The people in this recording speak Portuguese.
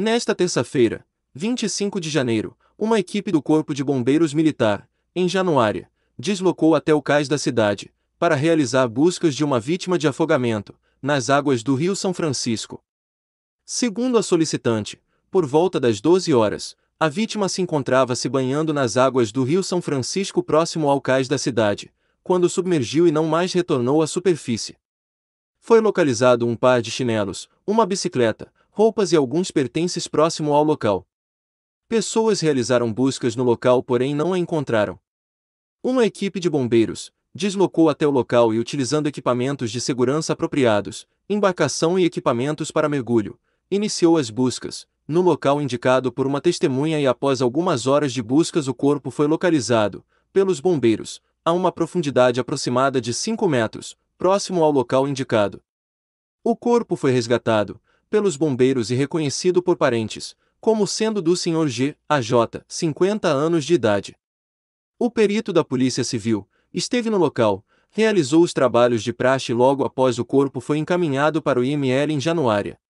Nesta terça-feira, 25 de janeiro, uma equipe do Corpo de Bombeiros Militar, em Januária, deslocou até o cais da cidade, para realizar buscas de uma vítima de afogamento, nas águas do Rio São Francisco. Segundo a solicitante, por volta das 12 horas, a vítima se encontrava se banhando nas águas do Rio São Francisco próximo ao cais da cidade, quando submergiu e não mais retornou à superfície. Foi localizado um par de chinelos, uma bicicleta, roupas e alguns pertences próximo ao local. Pessoas realizaram buscas no local, porém não a encontraram. Uma equipe de bombeiros deslocou até o local e, utilizando equipamentos de segurança apropriados, embarcação e equipamentos para mergulho, iniciou as buscas, no local indicado por uma testemunha e após algumas horas de buscas o corpo foi localizado, pelos bombeiros, a uma profundidade aproximada de 5 metros, próximo ao local indicado. O corpo foi resgatado, pelos bombeiros e reconhecido por parentes, como sendo do Sr. G. A. J., 50 anos de idade. O perito da Polícia Civil esteve no local, realizou os trabalhos de praxe logo após o corpo foi encaminhado para o IML em Januária.